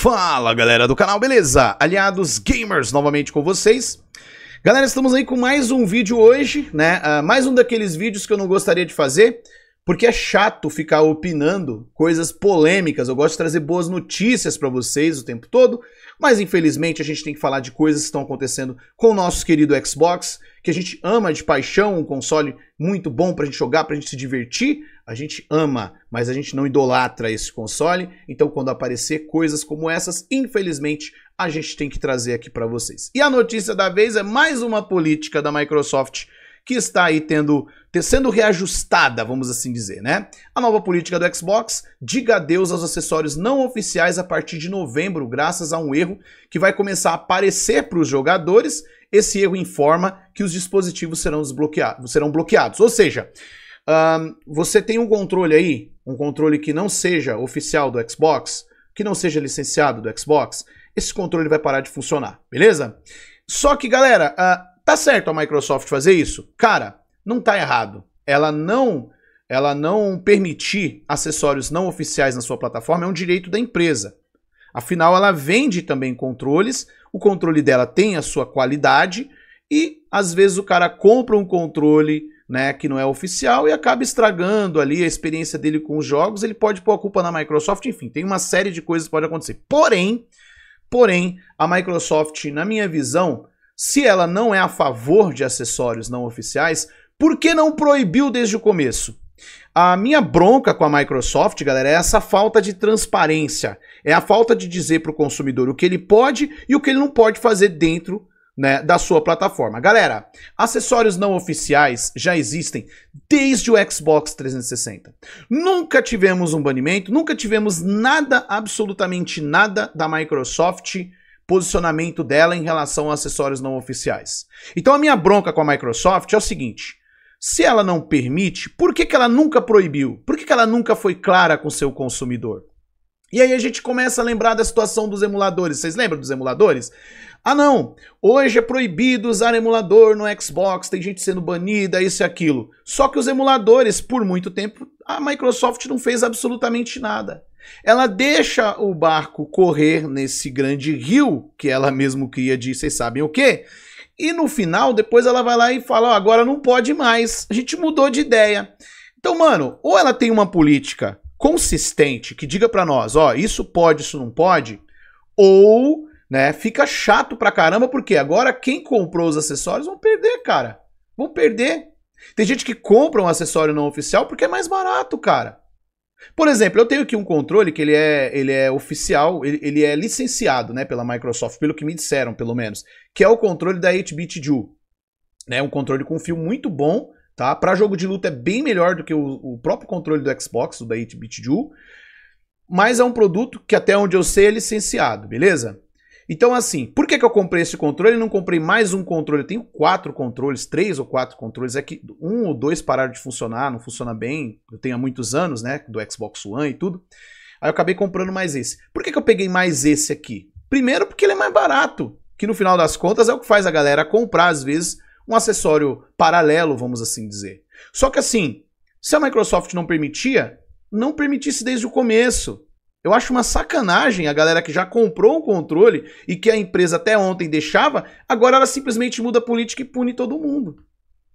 Fala galera do canal, beleza? Aliados Gamers novamente com vocês. Galera, estamos aí com mais um vídeo hoje, né? Uh, mais um daqueles vídeos que eu não gostaria de fazer, porque é chato ficar opinando coisas polêmicas. Eu gosto de trazer boas notícias para vocês o tempo todo. Mas infelizmente a gente tem que falar de coisas que estão acontecendo com o nosso querido Xbox, que a gente ama de paixão, um console muito bom pra gente jogar, pra gente se divertir. A gente ama, mas a gente não idolatra esse console. Então quando aparecer coisas como essas, infelizmente a gente tem que trazer aqui para vocês. E a notícia da vez é mais uma política da Microsoft que está aí tendo sendo reajustada, vamos assim dizer, né? A nova política do Xbox diga adeus aos acessórios não oficiais a partir de novembro, graças a um erro que vai começar a aparecer para os jogadores. Esse erro informa que os dispositivos serão desbloqueados, serão bloqueados. Ou seja, um, você tem um controle aí, um controle que não seja oficial do Xbox, que não seja licenciado do Xbox, esse controle vai parar de funcionar, beleza? Só que, galera, uh, Tá certo a Microsoft fazer isso? Cara, não tá errado. Ela não ela não permitir acessórios não oficiais na sua plataforma é um direito da empresa. Afinal, ela vende também controles, o controle dela tem a sua qualidade e às vezes o cara compra um controle né, que não é oficial e acaba estragando ali a experiência dele com os jogos, ele pode pôr a culpa na Microsoft, enfim, tem uma série de coisas que pode acontecer. Porém, porém, a Microsoft, na minha visão, se ela não é a favor de acessórios não oficiais, por que não proibiu desde o começo? A minha bronca com a Microsoft, galera, é essa falta de transparência. É a falta de dizer para o consumidor o que ele pode e o que ele não pode fazer dentro né, da sua plataforma. Galera, acessórios não oficiais já existem desde o Xbox 360. Nunca tivemos um banimento, nunca tivemos nada, absolutamente nada da Microsoft posicionamento dela em relação a acessórios não oficiais. Então a minha bronca com a Microsoft é o seguinte: se ela não permite, por que, que ela nunca proibiu? Por que, que ela nunca foi clara com seu consumidor? E aí a gente começa a lembrar da situação dos emuladores. Vocês lembram dos emuladores? Ah, não! Hoje é proibido usar emulador no Xbox, tem gente sendo banida, isso e aquilo. Só que os emuladores, por muito tempo, a Microsoft não fez absolutamente nada. Ela deixa o barco correr nesse grande rio que ela mesmo cria de vocês sabem o quê? E no final, depois ela vai lá e fala: oh, agora não pode mais, a gente mudou de ideia. Então, mano, ou ela tem uma política consistente que diga para nós: ó, oh, isso pode, isso não pode, ou né? Fica chato pra caramba, porque agora quem comprou os acessórios vão perder, cara. Vão perder. Tem gente que compra um acessório não oficial porque é mais barato, cara. Por exemplo, eu tenho aqui um controle que ele é, ele é oficial, ele, ele é licenciado né, pela Microsoft, pelo que me disseram, pelo menos, que é o controle da 8-bit Ju. Né, um controle com fio muito bom, tá? Para jogo de luta é bem melhor do que o, o próprio controle do Xbox, o da 8-bit Ju. Mas é um produto que até onde eu sei é licenciado, beleza? Então, assim, por que, que eu comprei esse controle e não comprei mais um controle? Eu tenho quatro controles, três ou quatro controles. É que um ou dois pararam de funcionar, não funciona bem. Eu tenho há muitos anos, né? Do Xbox One e tudo. Aí eu acabei comprando mais esse. Por que, que eu peguei mais esse aqui? Primeiro, porque ele é mais barato. Que no final das contas é o que faz a galera comprar, às vezes, um acessório paralelo, vamos assim dizer. Só que assim, se a Microsoft não permitia, não permitisse desde o começo. Eu acho uma sacanagem a galera que já comprou um controle e que a empresa até ontem deixava, agora ela simplesmente muda a política e pune todo mundo.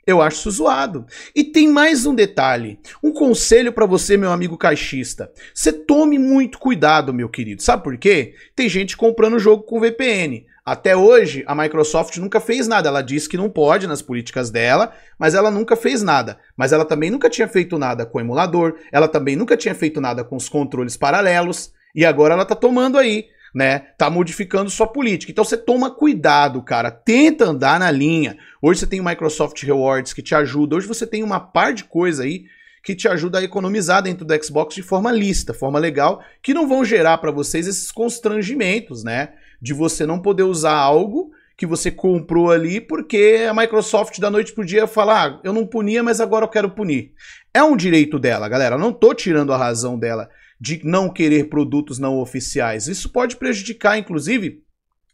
Eu acho isso zoado. E tem mais um detalhe, um conselho para você, meu amigo caixista. Você tome muito cuidado, meu querido. Sabe por quê? Tem gente comprando jogo com VPN. Até hoje, a Microsoft nunca fez nada. Ela diz que não pode nas políticas dela, mas ela nunca fez nada. Mas ela também nunca tinha feito nada com o emulador, ela também nunca tinha feito nada com os controles paralelos, e agora ela tá tomando aí, né? Tá modificando sua política. Então você toma cuidado, cara. Tenta andar na linha. Hoje você tem o Microsoft Rewards que te ajuda. Hoje você tem uma par de coisa aí que te ajuda a economizar dentro do Xbox de forma lista, forma legal, que não vão gerar para vocês esses constrangimentos, né? de você não poder usar algo que você comprou ali, porque a Microsoft da noite pro dia falar, ah, eu não punia, mas agora eu quero punir. É um direito dela, galera. Eu não tô tirando a razão dela de não querer produtos não oficiais. Isso pode prejudicar, inclusive,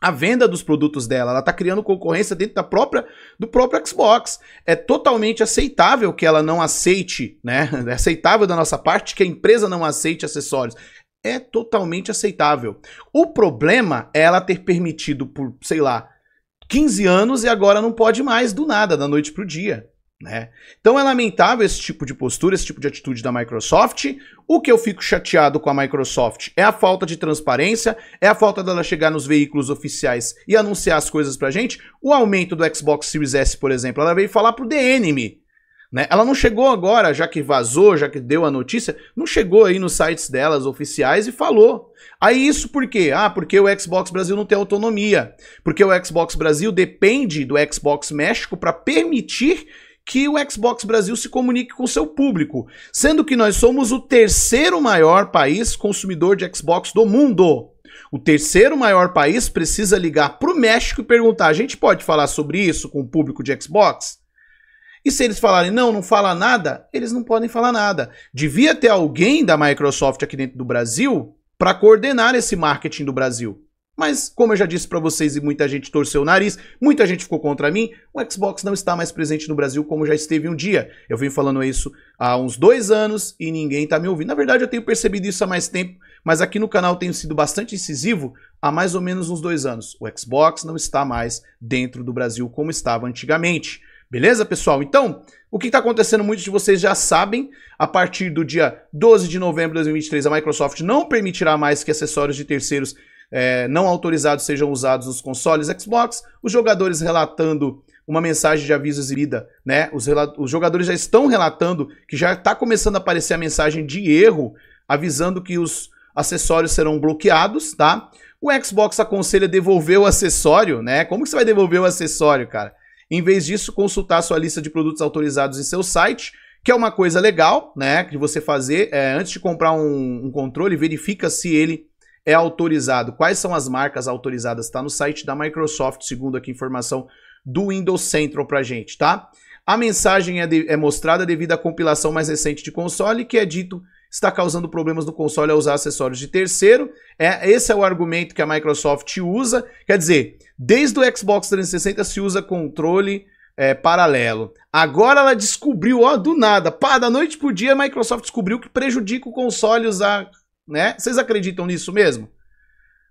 a venda dos produtos dela. Ela está criando concorrência dentro da própria do próprio Xbox. É totalmente aceitável que ela não aceite, né? É aceitável da nossa parte que a empresa não aceite acessórios é totalmente aceitável. O problema é ela ter permitido por, sei lá, 15 anos e agora não pode mais do nada, da noite para o dia. Né? Então é lamentável esse tipo de postura, esse tipo de atitude da Microsoft. O que eu fico chateado com a Microsoft é a falta de transparência, é a falta dela chegar nos veículos oficiais e anunciar as coisas pra gente. O aumento do Xbox Series S, por exemplo, ela veio falar pro The Enemy. Né? Ela não chegou agora, já que vazou, já que deu a notícia, não chegou aí nos sites delas oficiais e falou. Aí isso por quê? Ah, porque o Xbox Brasil não tem autonomia. Porque o Xbox Brasil depende do Xbox México para permitir que o Xbox Brasil se comunique com seu público, sendo que nós somos o terceiro maior país consumidor de Xbox do mundo. O terceiro maior país precisa ligar para o México e perguntar: a gente pode falar sobre isso com o público de Xbox? E se eles falarem, não, não fala nada, eles não podem falar nada. Devia ter alguém da Microsoft aqui dentro do Brasil para coordenar esse marketing do Brasil. Mas, como eu já disse para vocês e muita gente torceu o nariz, muita gente ficou contra mim, o Xbox não está mais presente no Brasil como já esteve um dia. Eu vim falando isso há uns dois anos e ninguém está me ouvindo. Na verdade, eu tenho percebido isso há mais tempo, mas aqui no canal tenho sido bastante incisivo há mais ou menos uns dois anos. O Xbox não está mais dentro do Brasil como estava antigamente. Beleza, pessoal? Então, o que está acontecendo, muitos de vocês já sabem, a partir do dia 12 de novembro de 2023, a Microsoft não permitirá mais que acessórios de terceiros é, não autorizados sejam usados nos consoles Xbox, os jogadores relatando uma mensagem de aviso exibida, né? Os, os jogadores já estão relatando que já está começando a aparecer a mensagem de erro, avisando que os acessórios serão bloqueados, tá? O Xbox aconselha devolver o acessório, né? Como que você vai devolver o acessório, cara? Em vez disso, consultar sua lista de produtos autorizados em seu site, que é uma coisa legal, né? Que você fazer é, antes de comprar um, um controle, verifica se ele é autorizado. Quais são as marcas autorizadas? Está no site da Microsoft, segundo aqui informação do Windows Central pra gente, tá? A mensagem é, de, é, mostrada devido à compilação mais recente de console, que é dito está causando problemas no console ao usar acessórios de terceiro. É, esse é o argumento que a Microsoft usa. Quer dizer, Desde o Xbox 360 se usa controle é, paralelo. Agora ela descobriu, ó, do nada, pá, da noite pro dia, a Microsoft descobriu que prejudica o console usar, né? Vocês acreditam nisso mesmo?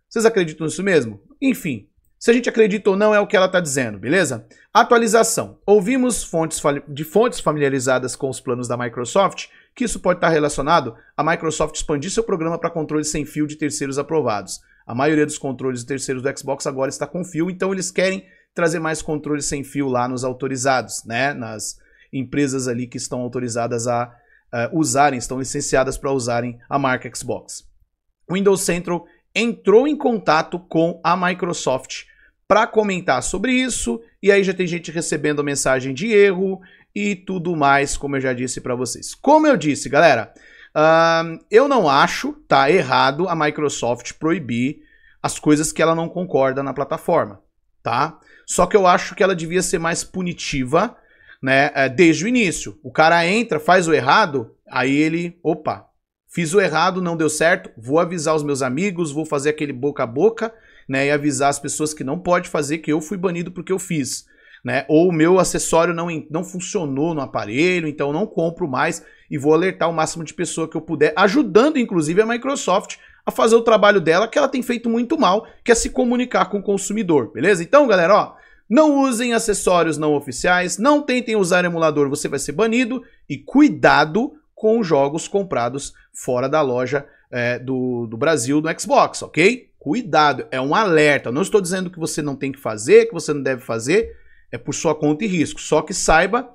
Vocês acreditam nisso mesmo? Enfim, se a gente acredita ou não é o que ela está dizendo, beleza? Atualização. Ouvimos fontes de fontes familiarizadas com os planos da Microsoft que isso pode estar tá relacionado a Microsoft expandir seu programa para controle sem fio de terceiros aprovados. A maioria dos controles terceiros do Xbox agora está com fio, então eles querem trazer mais controles sem fio lá nos autorizados, né? Nas empresas ali que estão autorizadas a uh, usarem, estão licenciadas para usarem a marca Xbox. O Windows Central entrou em contato com a Microsoft para comentar sobre isso, e aí já tem gente recebendo mensagem de erro e tudo mais, como eu já disse para vocês. Como eu disse, galera, eu não acho, tá errado a Microsoft proibir as coisas que ela não concorda na plataforma, tá? Só que eu acho que ela devia ser mais punitiva, né? É, desde o início. O cara entra, faz o errado, aí ele, opa, fiz o errado, não deu certo, vou avisar os meus amigos, vou fazer aquele boca a boca, né? E avisar as pessoas que não pode fazer, que eu fui banido porque eu fiz. Né? Ou o meu acessório não, não funcionou no aparelho, então eu não compro mais e vou alertar o máximo de pessoa que eu puder, ajudando inclusive a Microsoft a fazer o trabalho dela, que ela tem feito muito mal, que é se comunicar com o consumidor, beleza? Então, galera, ó, não usem acessórios não oficiais, não tentem usar emulador, você vai ser banido e cuidado com jogos comprados fora da loja é, do, do Brasil do Xbox, ok? Cuidado, é um alerta. não estou dizendo que você não tem que fazer, que você não deve fazer, é por sua conta e risco. Só que saiba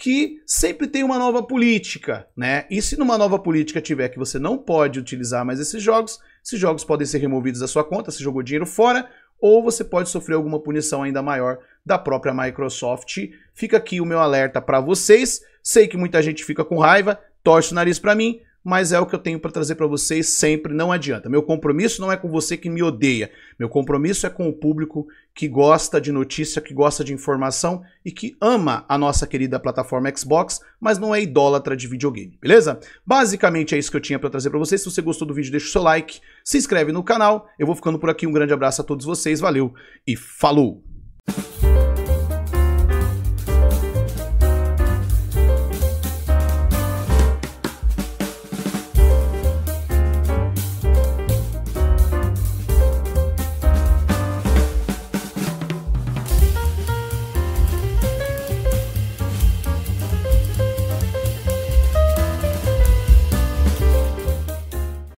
que sempre tem uma nova política, né? E se numa nova política tiver que você não pode utilizar mais esses jogos, esses jogos podem ser removidos da sua conta, se jogou dinheiro fora, ou você pode sofrer alguma punição ainda maior da própria Microsoft. Fica aqui o meu alerta para vocês. Sei que muita gente fica com raiva, torce o nariz para mim, mas é o que eu tenho para trazer para vocês sempre, não adianta. Meu compromisso não é com você que me odeia, meu compromisso é com o público que gosta de notícia, que gosta de informação e que ama a nossa querida plataforma Xbox, mas não é idólatra de videogame, beleza? Basicamente é isso que eu tinha para trazer para vocês. Se você gostou do vídeo, deixa o seu like, se inscreve no canal. Eu vou ficando por aqui, um grande abraço a todos vocês, valeu e falou.